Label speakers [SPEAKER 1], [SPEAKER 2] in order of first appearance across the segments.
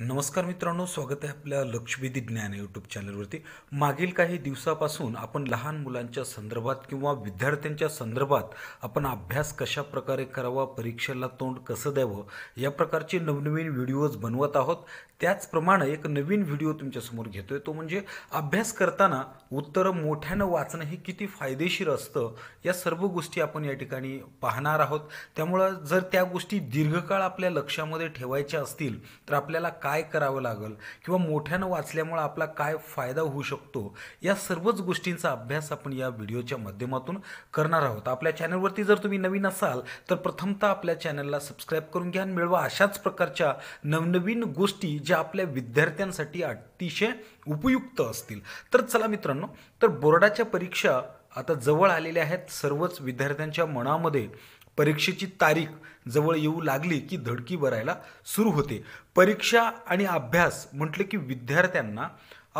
[SPEAKER 1] नमस्कार मित्रांनो स्वागत आहे आपल्या लक्ष्मीदी ज्ञान यूट्यूब चॅनलवरती मागील काही दिवसापासून आपण लहान मुलांच्या संदर्भात किंवा विद्यार्थ्यांच्या संदर्भात आपण अभ्यास कशा प्रकारे करावा परीक्षेला तोंड कसं द्यावं या प्रकारचे नवनवीन व्हिडिओज बनवत आहोत त्याचप्रमाणे एक नवीन व्हिडिओ तुमच्यासमोर घेतोय तो म्हणजे अभ्यास करताना उत्तरं मोठ्यानं वाचणं हे किती फायदेशीर असतं या सर्व गोष्टी आपण या ठिकाणी पाहणार आहोत त्यामुळं जर त्या गोष्टी दीर्घकाळ आपल्या लक्षामध्ये ठेवायच्या असतील तर आपल्याला काय करावं लागेल किंवा मोठ्यानं वाचल्यामुळं आपला काय फायदा होऊ शकतो या सर्वच गोष्टींचा अभ्यास आपण या व्हिडिओच्या माध्यमातून करणार आहोत आपल्या चॅनलवरती जर तुम्ही नवीन असाल तर प्रथमतः आपल्या चॅनलला सबस्क्राईब करून घ्या आणि मिळवा अशाच प्रकारच्या नवनवीन गोष्टी ज्या आपल्या विद्यार्थ्यांसाठी अतिशय उपयुक्त असतील तर चला मित्रांनो तर बोर्डाच्या परीक्षा आता जवळ आलेल्या आहेत सर्वच विद्यार्थ्यांच्या मनामध्ये परीक्षेची तारीख जवळ येऊ लागली की धडकी भरायला सुरू होते परीक्षा आणि अभ्यास म्हटलं की विद्यार्थ्यांना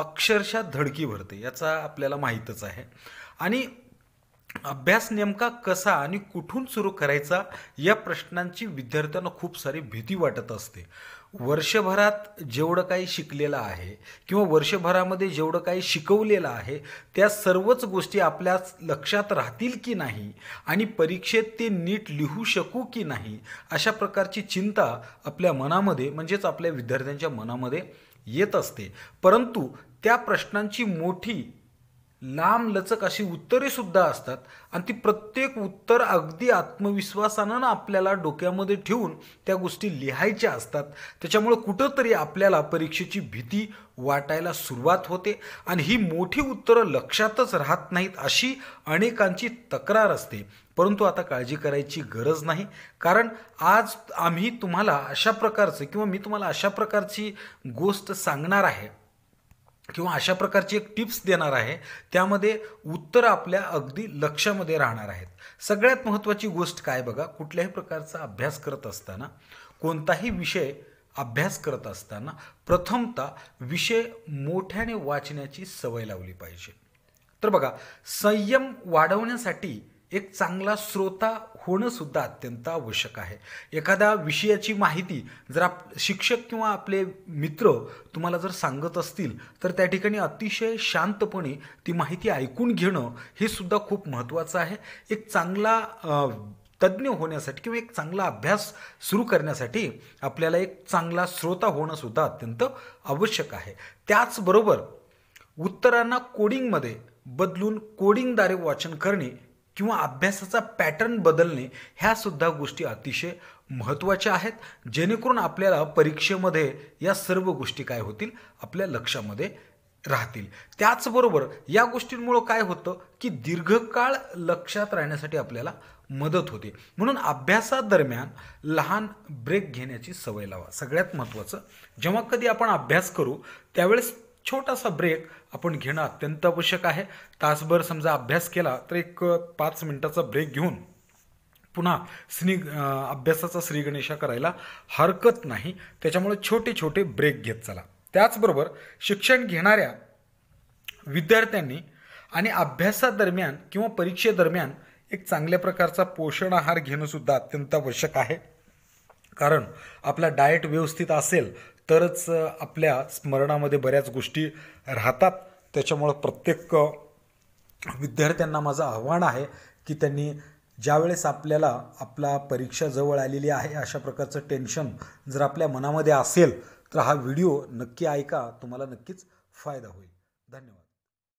[SPEAKER 1] अक्षरशः धडकी भरते याचा आपल्याला माहीतच आहे आणि अभ्यास नेमका कसा आणि कुठून सुरू करायचा या प्रश्नांची विद्यार्थ्यांना खूप सारी भीती वाटत असते वर्षभरात जेवढं काही शिकलेलं आहे किंवा वर्षभरामध्ये जेवढं काही शिकवलेलं आहे त्या सर्वच गोष्टी आपल्या लक्षात राहतील की नाही आणि परीक्षेत ते नीट लिहू शकू की नाही अशा प्रकारची चिंता आपल्या मनामध्ये म्हणजेच आपल्या विद्यार्थ्यांच्या मनामध्ये येत असते परंतु त्या प्रश्नांची मोठी लांब लचक अशी उत्तरे सुद्धा असतात आणि ती प्रत्येक उत्तर अगदी आत्मविश्वासानं ना आपल्याला डोक्यामध्ये ठेवून त्या गोष्टी लिहायच्या असतात त्याच्यामुळं कुठंतरी आपल्याला परीक्षेची भीती वाटायला सुरुवात होते आणि ही मोठी उत्तरं लक्षातच राहत नाहीत अशी अनेकांची तक्रार असते परंतु आता काळजी करायची गरज नाही कारण आज आम्ही तुम्हाला अशा प्रकारचं किंवा मी तुम्हाला अशा प्रकारची गोष्ट सांगणार आहे किंवा अशा प्रकारची एक टिप्स देणार आहे त्यामध्ये उत्तर आपल्या अगदी लक्षामध्ये राहणार आहेत सगळ्यात महत्त्वाची गोष्ट काय बघा कुठल्याही प्रकारचा अभ्यास करत असताना कोणताही विषय अभ्यास करत असताना प्रथमता विषय मोठ्याने वाचण्याची सवय लावली पाहिजे तर बघा संयम वाढवण्यासाठी एक चांगला श्रोता होणं सुद्धा अत्यंत आवश्यक आहे एखाद्या विषयाची माहिती जर आप शिक्षक किंवा आपले मित्र तुम्हाला जर सांगत असतील तर त्या ठिकाणी अतिशय शांतपणे ती माहिती ऐकून घेणं हे सुद्धा खूप महत्त्वाचं आहे एक चांगला तज्ज्ञ होण्यासाठी किंवा एक चांगला अभ्यास सुरू करण्यासाठी आपल्याला एक चांगला श्रोता होणंसुद्धा अत्यंत आवश्यक आहे त्याचबरोबर उत्तरांना कोडिंगमध्ये बदलून कोडिंगद्वारे वाचन करणे किंवा अभ्यासाचा पॅटर्न बदलणे ह्यासुद्धा गोष्टी अतिशय महत्त्वाच्या आहेत जेणेकरून आपल्याला परीक्षेमध्ये या सर्व गोष्टी काय होतील आपल्या लक्षामध्ये राहतील त्याचबरोबर या गोष्टींमुळं काय होतं की दीर्घकाळ लक्षात राहण्यासाठी आपल्याला मदत होते म्हणून अभ्यासादरम्यान लहान ब्रेक घेण्याची सवय लावा सगळ्यात महत्त्वाचं जेव्हा कधी आपण अभ्यास करू त्यावेळेस छोटासा ब्रेक आपण घेणं अत्यंत आवश्यक आहे तासभर समजा अभ्यास केला तर एक पाच मिनटाचा ब्रेक घेऊन पुन्हा श्री अभ्यासाचा श्रीगणेशा करायला हरकत नाही त्याच्यामुळे छोटे छोटे ब्रेक घेत चला त्याचबरोबर शिक्षण घेणाऱ्या विद्यार्थ्यांनी आणि अभ्यासादरम्यान किंवा परीक्षेदरम्यान एक चांगल्या प्रकारचा पोषण आहार घेणंसुद्धा अत्यंत आवश्यक आहे कारण आपला डाएट व्यवस्थित असेल तरच आपल्या स्मरणामध्ये बऱ्याच गोष्टी राहतात त्याच्यामुळं प्रत्येक विद्यार्थ्यांना माझं आव्हान आहे की त्यांनी ज्यावेळेस आपल्याला आपला परीक्षा जवळ आलेली आहे अशा प्रकारचं टेन्शन जर आपल्या मनामध्ये असेल तर हा व्हिडिओ नक्की ऐका तुम्हाला नक्कीच फायदा होईल धन्यवाद